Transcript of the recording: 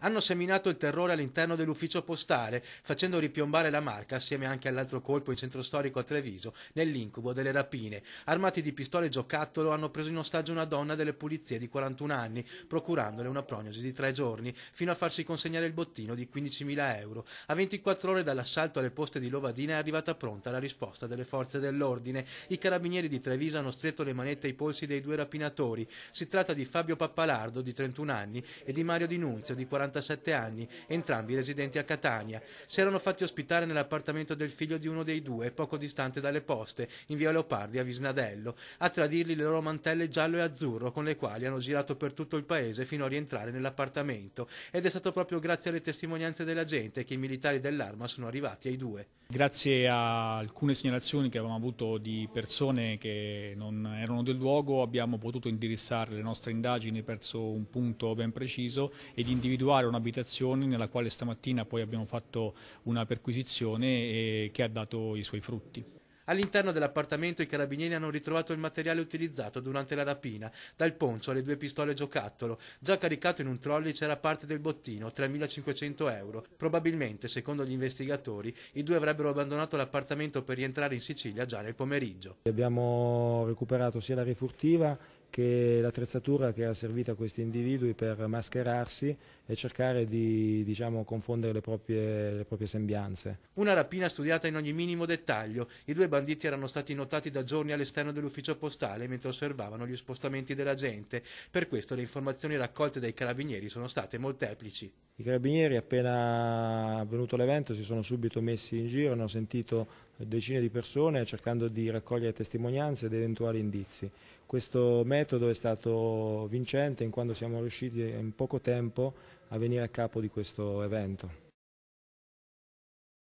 hanno seminato il terrore all'interno dell'ufficio postale, facendo ripiombare la marca, assieme anche all'altro colpo in centro storico a Treviso, nell'incubo delle rapine. Armati di pistole e giocattolo hanno preso in ostaggio una donna delle pulizie di 41 anni, procurandole una prognosi di tre giorni, fino a farsi consegnare il bottino di 15.000 euro. A 24 ore dall'assalto alle poste di Lovadina è arrivata pronta la risposta delle forze dell'ordine. I carabinieri di Treviso hanno stretto le manette ai polsi dei due rapinatori. Si tratta di Fabio Pappalardo, di 31 anni, e di Mario Di Nunzio, di 40 77 anni, entrambi residenti a Catania. Si erano fatti ospitare nell'appartamento del figlio di uno dei due, poco distante dalle poste, in via Leopardi a Visnadello, a tradirli le loro mantelle giallo e azzurro con le quali hanno girato per tutto il paese fino a rientrare nell'appartamento. Ed è stato proprio grazie alle testimonianze della gente che i militari dell'arma sono arrivati ai due. Grazie a alcune segnalazioni che avevamo avuto di persone che non erano del luogo abbiamo potuto indirizzare le nostre indagini verso un punto ben preciso ed individuare trovare un'abitazione nella quale stamattina poi abbiamo fatto una perquisizione che ha dato i suoi frutti. All'interno dell'appartamento i carabinieri hanno ritrovato il materiale utilizzato durante la rapina, dal poncio alle due pistole giocattolo. Già caricato in un trolley c'era parte del bottino, 3.500 euro. Probabilmente, secondo gli investigatori, i due avrebbero abbandonato l'appartamento per rientrare in Sicilia già nel pomeriggio. Abbiamo recuperato sia la refurtiva che l'attrezzatura che era servita a questi individui per mascherarsi e cercare di diciamo, confondere le proprie, le proprie sembianze. Una rapina studiata in ogni minimo dettaglio. I due banditi erano stati notati da giorni all'esterno dell'ufficio postale mentre osservavano gli spostamenti della gente. Per questo le informazioni raccolte dai carabinieri sono state molteplici. I carabinieri appena avvenuto l'evento si sono subito messi in giro, hanno sentito decine di persone cercando di raccogliere testimonianze ed eventuali indizi. Questo mezzo metodo è stato vincente in quanto siamo riusciti in poco tempo a venire a capo di questo evento.